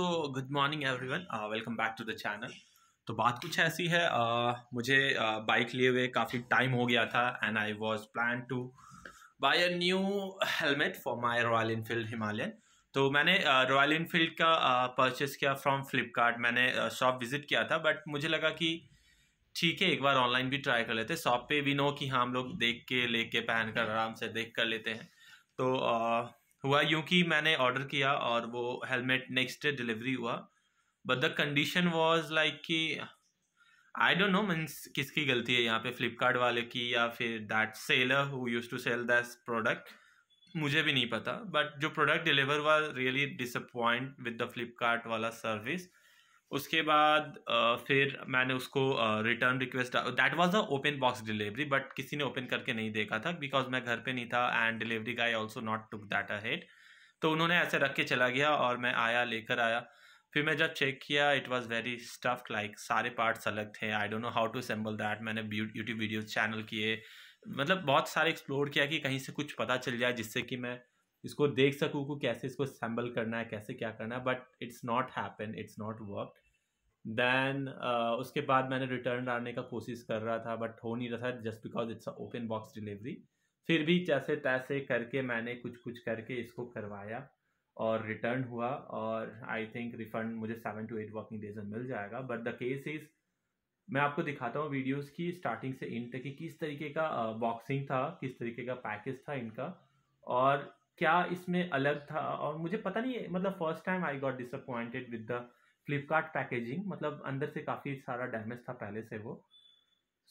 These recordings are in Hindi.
so good morning everyone welcome back to the channel तो बात कुछ ऐसी है uh, मुझे बाइक uh, लिए हुए काफ़ी टाइम हो गया था and I was plan to buy a new helmet for my Royal Enfield Himalayan तो मैंने रॉयल uh, इनफील्ड का परचेस uh, किया फ्रॉम फ्लिपकार्ट मैंने शॉप uh, विज़िट किया था बट मुझे लगा कि ठीक है एक बार ऑनलाइन भी ट्राई कर लेते शॉप पे भी नो कि हाँ हम लोग देख के लेके पहन कर आराम से देख कर लेते हैं तो uh, हुआ यूँ कि मैंने ऑर्डर किया और वो हेलमेट नेक्स्ट डे डिलीवरी हुआ but the condition was like कि आई डोंट नो मीन्स किसकी गलती है यहाँ पे फ्लिपकार्ट वाले की या फिर that seller who use to sell that product मुझे भी नहीं पता बट जो प्रोडक्ट डिलीवर हुआ really disappoint with the Flipkart वाला सर्विस उसके बाद फिर मैंने उसको return request that was a open box delivery but किसी ने ओपन करके नहीं देखा था बिकॉज मैं घर पे नहीं था and delivery guy also not took that a head तो उन्होंने ऐसे रख के चला गया और मैं आया लेकर आया फिर मैं जब चेक किया it was very stuff like सारे पार्ट्स अलग थे I don't know how to assemble that मैंने यूट्यूब वीडियोज़ चैनल किए मतलब बहुत सारे एक्सप्लोर किया कि कहीं से कुछ पता चल जाए जिससे कि मैं इसको देख सकूँ को कैसे इसको सैम्बल करना है कैसे क्या करना है but it's not happen it's not work then उसके बाद मैंने रिटर्न डालने का कोशिश कर रहा था बट हो नहीं रहा था just because it's open box delivery फिर भी जैसे तैसे करके मैंने कुछ कुछ करके इसको करवाया और रिटर्न हुआ और आई थिंक रिफंड मुझे seven two eight working days में मिल जाएगा बट द केस इज़ मैं आपको दिखाता हूँ वीडियोस की स्टार्टिंग से इन तक कि किस तरीके का बॉक्सिंग uh, था किस तरीके का पैकेज था इनका और क्या इसमें अलग था और मुझे पता नहीं मतलब first time I got disappointed with the Flipkart packaging मतलब अंदर से काफ़ी सारा डैमेज था पहले से वो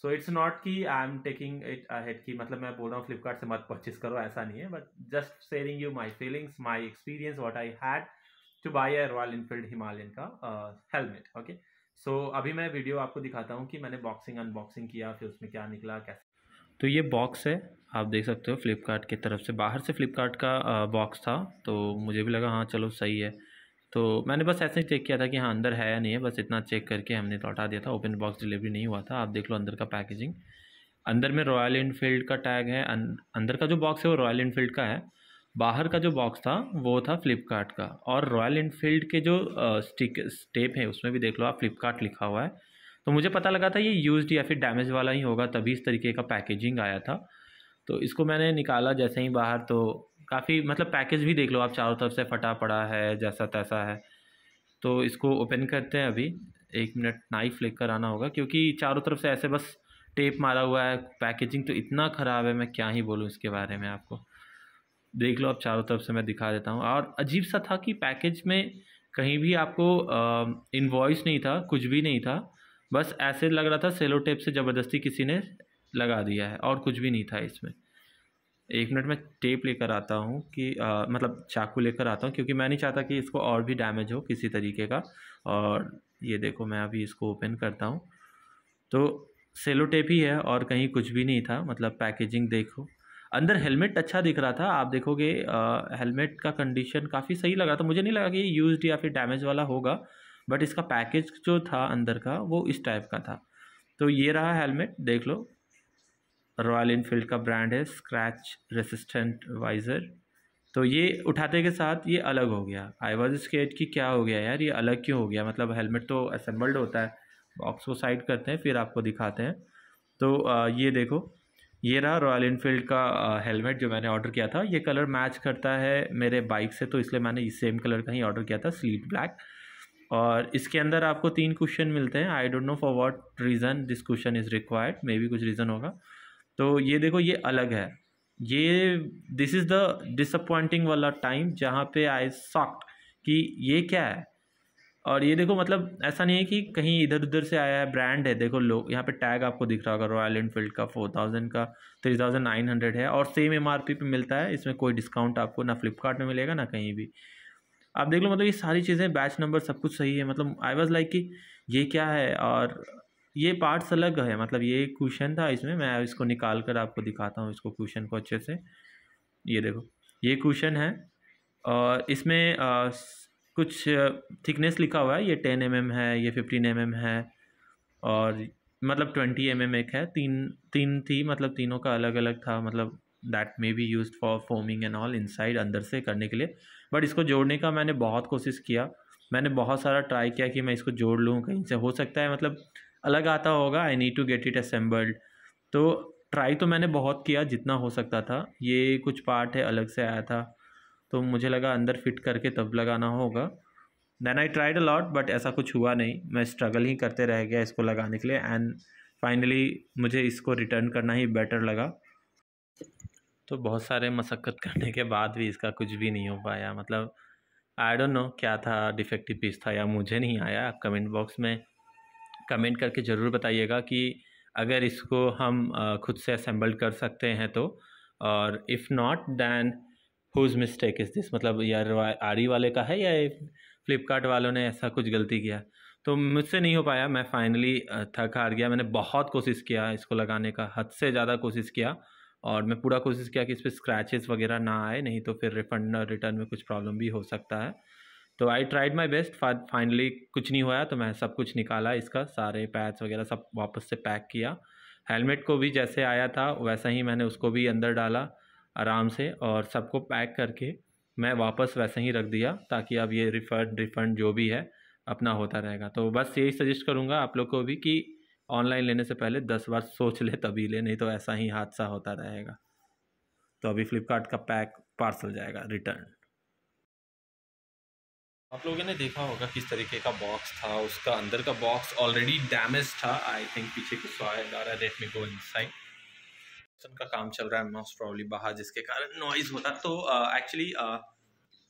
सो इट्स नॉट कि I am taking it head की मतलब मैं बोल रहा हूँ फ्लिपकार्ट से मत परचेज करो ऐसा नहीं है but just sharing you my feelings my experience what I had to buy a Royal Enfield Himalayan का हेलमेट ओके सो अभी मैं वीडियो आपको दिखाता हूँ कि मैंने बॉक्सिंग अनबॉक्सिंग किया फिर उसमें क्या निकला कैसे तो ये बॉक्स है आप देख सकते हो फ्लिपकार्ट की तरफ से बाहर से फ्लिपकार्ट का बॉक्स था तो मुझे भी लगा हाँ चलो सही है तो मैंने बस ऐसे ही चेक किया था कि हाँ अंदर है या नहीं है बस इतना चेक करके हमने तो हटा दिया था ओपन बॉक्स डिलीवरी नहीं हुआ था आप देख लो अंदर का पैकेजिंग अंदर में रॉयल इनफील्ड का टैग है अं, अंदर का जो बॉक्स है वो रॉयल इनफील्ड का है बाहर का जो बॉक्स था वो था फ्लिपकार्ट का और रॉयल इनफील्ड के जो स्टिक स्टेप है उसमें भी देख लो आप फ्लिपकार्ट लिखा हुआ है तो मुझे पता लगा था ये यूज्ड या फिर डैमेज वाला ही होगा तभी इस तरीके का पैकेजिंग आया था तो इसको मैंने निकाला जैसे ही बाहर तो काफ़ी मतलब पैकेज भी देख लो आप चारों तरफ से फटा पड़ा है जैसा तैसा है तो इसको ओपन करते हैं अभी एक मिनट नाइफ लेकर आना होगा क्योंकि चारों तरफ से ऐसे बस टेप मारा हुआ है पैकेजिंग तो इतना ख़राब है मैं क्या ही बोलूँ इसके बारे में आपको देख लो आप चारों तरफ से मैं दिखा देता हूँ और अजीब सा था कि पैकेज में कहीं भी आपको इन्वॉइस नहीं था कुछ भी नहीं था बस ऐसे लग रहा था सेलो टेप से ज़बरदस्ती किसी ने लगा दिया है और कुछ भी नहीं था इसमें एक मिनट में टेप लेकर आता हूँ कि आ, मतलब चाकू लेकर आता हूँ क्योंकि मैं नहीं चाहता कि इसको और भी डैमेज हो किसी तरीके का और ये देखो मैं अभी इसको ओपन करता हूँ तो सेलो टेप ही है और कहीं कुछ भी नहीं था मतलब पैकेजिंग देखो अंदर हेलमेट अच्छा दिख रहा था आप देखोगे हेलमेट का कंडीशन काफ़ी सही लगा था मुझे नहीं लगा कि यूज या फिर डैमेज वाला होगा बट इसका पैकेज जो था अंदर का वो इस टाइप का था तो ये रहा हेलमेट देख लो रॉयल इनफील्ड का ब्रांड है स्क्रैच रेसिस्टेंट वाइज़र तो ये उठाते के साथ ये अलग हो गया आई वॉज स्केट कि क्या हो गया यार ये अलग क्यों हो गया मतलब हेलमेट तो असम्बल्ड होता है बॉक्स को साइड करते हैं फिर आपको दिखाते हैं तो ये देखो ये रहा रॉयल इनफील्ड का हेलमेट जो मैंने ऑर्डर किया था ये कलर मैच करता है मेरे बाइक से तो इसलिए मैंने इस सेम कलर का ही ऑर्डर किया था स्लीट ब्लैक और इसके अंदर आपको तीन क्वेश्चन मिलते हैं I don't know for what reason this question is required maybe कुछ रीज़न होगा तो ये देखो ये अलग है ये दिस इज़ द डिसअपॉइंटिंग वाला टाइम जहाँ पे आई सॉक्ट कि ये क्या है और ये देखो मतलब ऐसा नहीं है कि कहीं इधर उधर से आया है ब्रांड है देखो लोग यहाँ पे टैग आपको दिख रहा होगा रॉयल इनफील्ड का फोर थाउजेंड का थ्री थाउजेंड नाइन हंड्रेड है और सेम एम आर पी पे मिलता है इसमें कोई डिस्काउंट आपको ना फ्लिपकार्ट में मिलेगा ना कहीं भी आप देख लो मतलब ये सारी चीज़ें बैच नंबर सब कुछ सही है मतलब आई वॉज लाइक कि ये क्या है और ये पार्ट्स अलग है मतलब ये क्वेश्चन था इसमें मैं इसको निकाल कर आपको दिखाता हूँ इसको क्वेश्चन को अच्छे से ये देखो ये क्वेश्चन है और इसमें आ, कुछ थिकनेस लिखा हुआ है ये टेन एम है ये फिफ्टीन एम mm है और मतलब ट्वेंटी एम mm एक है तीन तीन थी मतलब तीनों का अलग अलग था मतलब that maybe use for foaming and all inside अंदर से करने के लिए बट इसको जोड़ने का मैंने बहुत कोशिश किया मैंने बहुत सारा ट्राई किया कि मैं इसको जोड़ लूँ कहीं से हो सकता है मतलब अलग आता होगा I need to get it assembled तो ट्राई तो मैंने बहुत किया जितना हो सकता था ये कुछ पार्ट है अलग से आया था तो मुझे लगा अंदर फिट करके तब लगाना होगा then I tried a lot but ऐसा कुछ हुआ नहीं मैं स्ट्रगल ही करते रह गया इसको लगाने के लिए एंड फाइनली मुझे इसको रिटर्न करना ही बेटर लगा तो बहुत सारे मशक्क़त करने के बाद भी इसका कुछ भी नहीं हो पाया मतलब आई डोंट नो क्या था डिफेक्टिव पीस था या मुझे नहीं आया कमेंट बॉक्स में कमेंट करके ज़रूर बताइएगा कि अगर इसको हम खुद से असेंबल कर सकते हैं तो और if not then whose mistake is this मतलब यार आरी e वाले का है या फ्लिपकार्ट वालों ने ऐसा कुछ गलती किया तो मुझसे नहीं हो पाया मैं फाइनली थक हार गया मैंने बहुत कोशिश किया इसको लगाने का हद से ज़्यादा कोशिश किया और मैं पूरा कोशिश किया कि इस पर स्क्रैचेस वगैरह ना आए नहीं तो फिर रिफंड और रिटर्न में कुछ प्रॉब्लम भी हो सकता है तो I tried my best finally कुछ नहीं हुआ तो मैं सब कुछ निकाला इसका सारे पैच वगैरह सब वापस से पैक किया हेलमेट को भी जैसे आया था वैसा ही मैंने उसको भी अंदर डाला आराम से और सबको पैक करके मैं वापस वैसे ही रख दिया ताकि अब ये रिफंड रिफंड जो भी है अपना होता रहेगा तो बस यही सजेस्ट करूँगा आप लोग को भी कि ऑनलाइन लेने से पहले दस बार सोच ले तभी ले नहीं तो ऐसा ही हादसा होता रहेगा तो अभी फ्लिपकार्ट का पैक पार्सल जाएगा रिटर्न आप लोगों ने देखा होगा किस तरीके का बॉक्स था उसका अंदर का बॉक्स ऑलरेडी डैमेज था आई थिंक पीछे कुछ आया जा रहा है लेट मी इनसाइड का काम चल रहा है मोस्ट प्रॉब्ली बाहर जिसके कारण नॉइज़ होता तो एक्चुअली uh, uh,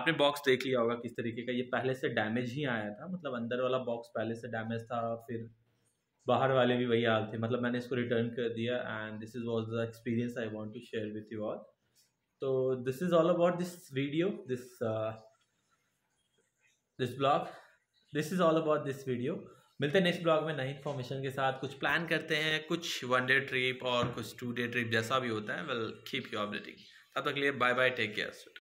आपने बॉक्स देख लिया होगा किस तरीके का ये पहले से डैमेज ही आया था मतलब अंदर वाला बॉक्स पहले से डैमेज था फिर बाहर वाले भी वही हाल थे मतलब मैंने इसको रिटर्न कर दिया and this is was the experience I want to share with you all तो this is all about this video this this blog this is all about this video मिलते हैं नेक्स्ट ब्लॉग में नई इन्फॉर्मेशन के साथ कुछ प्लान करते हैं कुछ वन डे ट्रिप और कुछ टू डे ट्रिप जैसा भी होता है वेल कीप यू अपडेटिंग तब तक लिए बाय बाय टेक केयर